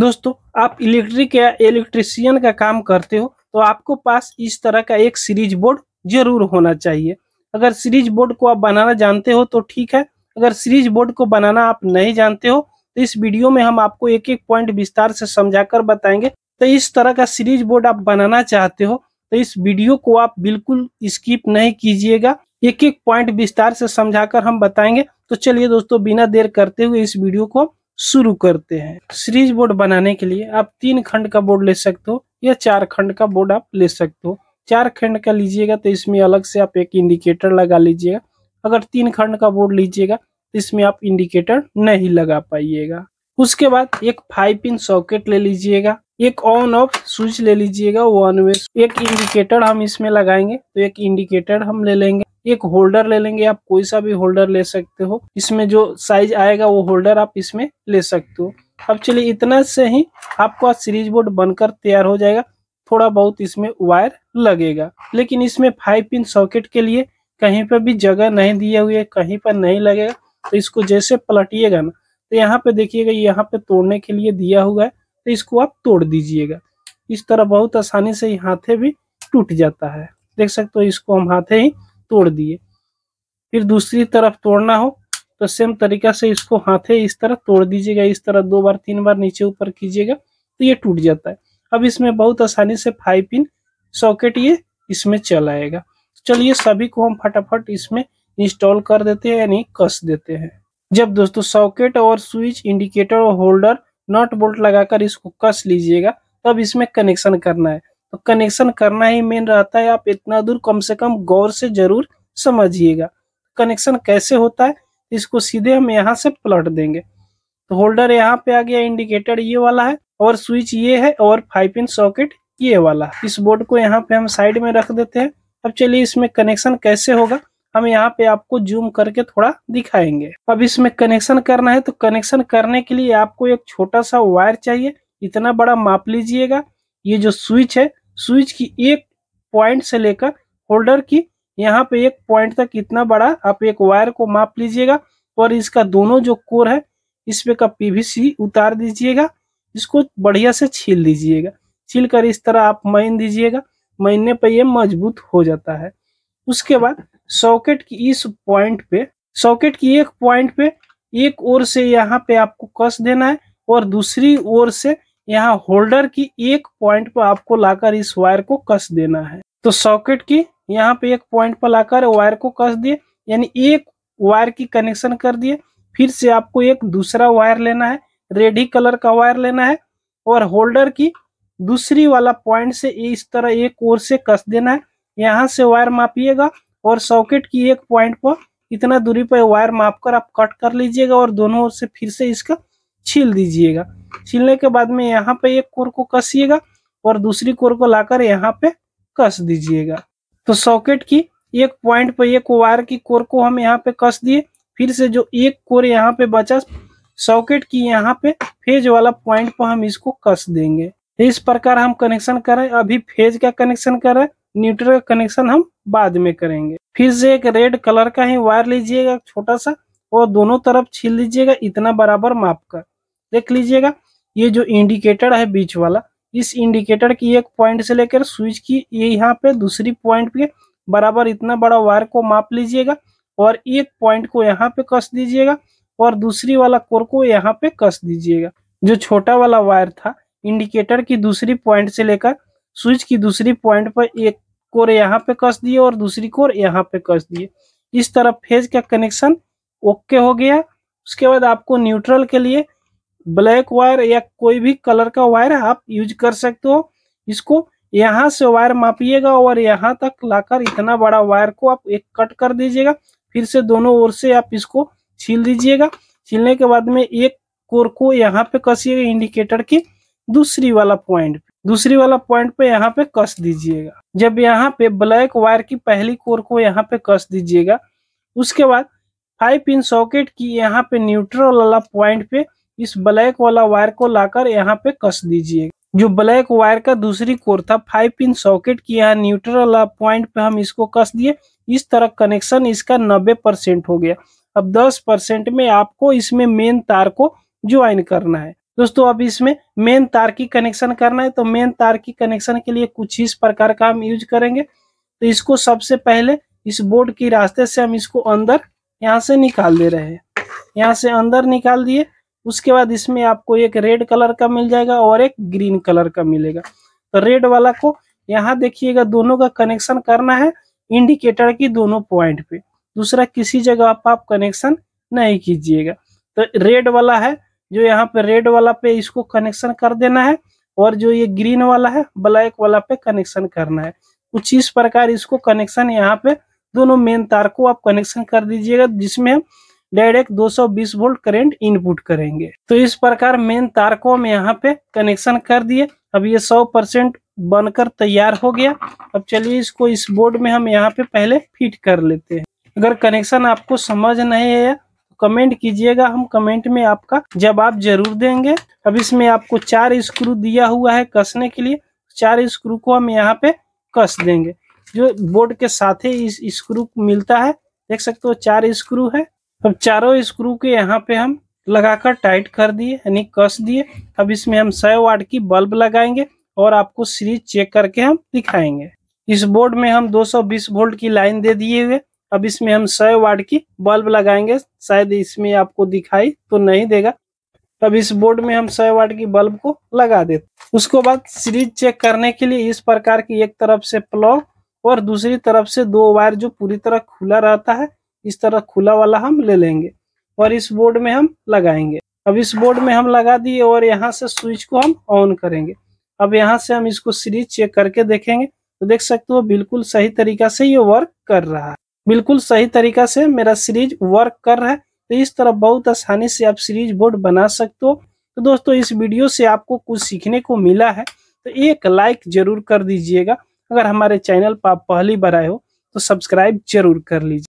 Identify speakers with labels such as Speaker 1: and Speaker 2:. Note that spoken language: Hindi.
Speaker 1: दोस्तों आप इलेक्ट्रिक या इलेक्ट्रिशियन का काम करते हो तो आपको पास इस तरह का एक सीरीज बोर्ड जरूर होना चाहिए अगर सीरीज बोर्ड को आप बनाना जानते हो तो ठीक है अगर सीरीज बोर्ड को बनाना आप नहीं जानते हो तो इस वीडियो में हम आपको एक एक पॉइंट विस्तार से समझाकर बताएंगे तो इस तरह का सीरीज बोर्ड आप बनाना चाहते हो तो इस वीडियो को आप बिल्कुल स्किप नहीं कीजिएगा एक एक पॉइंट विस्तार से समझाकर हम बताएंगे तो चलिए दोस्तों बिना देर करते हुए इस वीडियो को शुरू करते हैं सीरीज बोर्ड बनाने के लिए आप तीन खंड का बोर्ड ले सकते हो या चार खंड का बोर्ड आप ले सकते हो चार खंड का लीजिएगा तो इसमें अलग से आप एक इंडिकेटर लगा लीजिएगा अगर तीन खंड का बोर्ड लीजिएगा तो इसमें आप इंडिकेटर नहीं लगा पाइएगा उसके बाद एक फाइव पिन सॉकेट ले लीजिएगा एक ऑन ऑफ स्विच ले लीजिएगा वन वे एक इंडिकेटर हम इसमें लगाएंगे तो एक इंडिकेटर हम ले लेंगे एक होल्डर ले लेंगे आप कोई सा भी होल्डर ले सकते हो इसमें जो साइज आएगा वो होल्डर आप इसमें ले सकते हो अब चलिए इतना से ही आपका सीरीज बोर्ड बनकर तैयार हो जाएगा थोड़ा बहुत इसमें वायर लगेगा लेकिन इसमें फाइव पिन सॉकेट के लिए कहीं पर भी जगह नहीं दिए हुए कहीं पर नहीं लगेगा तो इसको जैसे पलटिएगा ना तो यहाँ पे देखिएगा यहाँ पे तोड़ने के लिए दिया हुआ है तो इसको आप तोड़ दीजिएगा इस तरह बहुत आसानी से हाथे भी टूट जाता है देख सकते हो इसको हम हाथे ही तोड़ दिए फिर दूसरी तरफ तोड़ना हो तो सेम तरीका से इसको हाथे इस तरह तोड़ दीजिएगा इस तरह दो बार तीन बार नीचे ऊपर कीजिएगा तो ये टूट जाता है अब इसमें बहुत आसानी से फाइव पिन सॉकेट ये इसमें चलाएगा चलिए सभी को हम फटाफट इसमें इंस्टॉल कर देते हैं यानी कस देते हैं जब दोस्तों सॉकेट और स्विच इंडिकेटर और होल्डर नॉट बोल्ट लगाकर इसको कस लीजिएगा तब इसमें कनेक्शन करना है कनेक्शन करना ही मेन रहता है आप इतना दूर कम से कम गौर से जरूर समझिएगा कनेक्शन कैसे होता है इसको सीधे हम यहाँ से प्लट देंगे तो होल्डर यहाँ पे आ गया इंडिकेटर ये वाला है और स्विच ये है और फाइव इन सॉकेट ये वाला इस बोर्ड को यहाँ पे हम साइड में रख देते हैं अब चलिए इसमें कनेक्शन कैसे होगा हम यहाँ पे आपको जूम करके थोड़ा दिखाएंगे अब इसमें कनेक्शन करना है तो कनेक्शन करने के लिए आपको एक छोटा सा वायर चाहिए इतना बड़ा माप लीजिएगा ये जो स्विच है स्विच की एक पॉइंट से लेकर होल्डर की यहाँ पे एक पॉइंट तक इतना बड़ा आप एक वायर को माप लीजिएगा और इसका दोनों जो कोर है इस पे का पीवीसी उतार दीजिएगा इसको बढ़िया से छील दीजिएगा छील कर इस तरह आप मैन दीजिएगा महीने पर यह मजबूत हो जाता है उसके बाद सॉकेट की इस पॉइंट पे सॉकेट की एक पॉइंट पे एक ओर से यहाँ पे आपको कस देना है और दूसरी ओर से यहाँ होल्डर की एक पॉइंट पर आपको लाकर इस वायर को कस देना है तो सॉकेट की यहाँ पे एक पॉइंट पर लाकर वायर को कस दिए यानी एक वायर की कनेक्शन कर दिए फिर से आपको एक दूसरा वायर लेना है रेड ही कलर का वायर लेना है और होल्डर की दूसरी वाला पॉइंट से इस तरह एक ओर से कस देना है यहाँ से वायर मापिएगा और सॉकेट की एक पॉइंट पर इतना दूरी पर वायर माप कर आप कट कर लीजिएगा और दोनों ओर से फिर से इसका छील दीजिएगा छीलने के बाद में यहाँ पे एक कोर को कसिएगा और दूसरी कोर को लाकर यहाँ पे कस दीजिएगा तो सॉकेट की एक पॉइंट पर एक वायर की कोर को हम यहाँ पे कस दिए फिर से जो एक कोर यहाँ पे बचा सॉकेट की यहाँ पे फेज वाला पॉइंट पर हम इसको कस देंगे इस प्रकार हम कनेक्शन करें अभी फेज का कनेक्शन करें न्यूट्रल का कनेक्शन हम बाद में करेंगे फिर से एक रेड कलर का ही वायर लीजिएगा छोटा सा और दोनों तरफ छील लीजिएगा इतना बराबर माप का देख लीजिएगा ये जो इंडिकेटर है बीच वाला इस इंडिकेटर की एक पॉइंट से लेकर स्विच की ये यहाँ पे दूसरी पॉइंट पे बराबर इतना बड़ा वायर को माप लीजिएगा और एक पॉइंट को यहाँ पे कस दीजिएगा और दूसरी वाला कोर को यहाँ पे कस दीजिएगा जो छोटा वाला वायर था इंडिकेटर की दूसरी पॉइंट से लेकर स्विच की दूसरी पॉइंट पर एक कोर यहाँ पे कस दिए और दूसरी कोर यहाँ पे कस दिए इस तरह फेज का कनेक्शन ओके हो गया उसके बाद आपको न्यूट्रल के लिए ब्लैक वायर या कोई भी कलर का वायर आप यूज कर सकते हो इसको यहाँ से वायर मापिएगा और यहाँ तक लाकर इतना बड़ा वायर को आप एक कट कर दीजिएगा फिर से दोनों ओर से आप इसको छील दीजिएगा छीलने के बाद में एक कोर को यहाँ पे कसिएगा इंडिकेटर की दूसरी वाला पॉइंट दूसरी वाला पॉइंट पे यहाँ पे कस दीजिएगा जब यहाँ पे ब्लैक वायर की पहली कोर को यहाँ पे कस दीजिएगा उसके बाद फाइव पिन सॉकेट की यहाँ पे न्यूट्रल वाला पॉइंट पे इस ब्लैक वाला वायर को लाकर यहाँ पे कस दीजिए जो ब्लैक वायर का दूसरी कोर था फाइव पिन सॉकेट की यहाँ न्यूट्रल पॉइंट पे हम इसको कस दिए इस तरह कनेक्शन इसका नब्बे परसेंट हो गया अब दस परसेंट में आपको इसमें मेन तार को ज्वाइन करना है दोस्तों अब इसमें मेन तार की कनेक्शन करना है तो मेन तार की कनेक्शन के लिए कुछ इस प्रकार का हम यूज करेंगे तो इसको सबसे पहले इस बोर्ड के रास्ते से हम इसको अंदर यहाँ से निकाल दे रहे हैं यहाँ से अंदर निकाल दिए उसके बाद इसमें आपको एक रेड कलर का मिल जाएगा और एक ग्रीन कलर का मिलेगा तो रेड वाला को यहाँ देखिएगा दोनों का कनेक्शन करना है इंडिकेटर की दोनों पॉइंट पे दूसरा किसी जगह आप, आप कनेक्शन नहीं कीजिएगा तो रेड वाला है जो यहाँ पे रेड वाला पे इसको कनेक्शन कर देना है और जो ये ग्रीन वाला है ब्लैक वाला पे कनेक्शन करना है कुछ इस प्रकार इसको कनेक्शन यहाँ पे दोनों मेन तार को आप कनेक्शन कर दीजिएगा जिसमें डायरेक्ट 220 वोल्ट करंट इनपुट करेंगे तो इस प्रकार मेन तार को हम यहाँ पे कनेक्शन कर दिए अब ये 100 परसेंट बनकर तैयार हो गया अब चलिए इसको इस बोर्ड में हम यहाँ पे पहले फिट कर लेते हैं अगर कनेक्शन आपको समझ नहीं आया कमेंट तो कीजिएगा हम कमेंट में आपका जवाब जरूर देंगे अब इसमें आपको चार स्क्रू दिया हुआ है कसने के लिए चार स्क्रू को हम यहाँ पे कस देंगे जो बोर्ड के साथ ही इस स्क्रू मिलता है देख सकते हो चार स्क्रू है अब चारों स्क्रू के यहाँ पे हम लगाकर टाइट कर दिए यानी कस दिए अब इसमें हम सौ वाट की बल्ब लगाएंगे और आपको सीरीज चेक करके हम दिखाएंगे इस बोर्ड में हम 220 वोल्ट की लाइन दे दिए हुए अब इसमें हम सौ वाट की बल्ब लगाएंगे शायद इसमें आपको दिखाई तो नहीं देगा अब इस बोर्ड में हम सौ वाट की बल्ब को लगा देते उसको बाद सीरीज चेक करने के लिए इस प्रकार की एक तरफ से प्लॉ और दूसरी तरफ से दो वायर जो पूरी तरह खुला रहता है इस तरह खुला वाला हम ले लेंगे और इस बोर्ड में हम लगाएंगे अब इस बोर्ड में हम लगा दिए और यहाँ से स्विच को हम ऑन करेंगे अब यहाँ से हम इसको सीरीज चेक करके देखेंगे तो देख सकते हो बिल्कुल सही तरीका से ये वर्क कर रहा है बिल्कुल सही तरीका से मेरा सीरीज वर्क कर रहा है तो इस तरह बहुत आसानी से आप सीरीज बोर्ड बना सकते हो तो दोस्तों इस वीडियो से आपको कुछ सीखने को मिला है तो एक लाइक जरूर कर दीजिएगा अगर हमारे चैनल पर आप पहली बार आए हो तो सब्सक्राइब जरूर कर लीजिए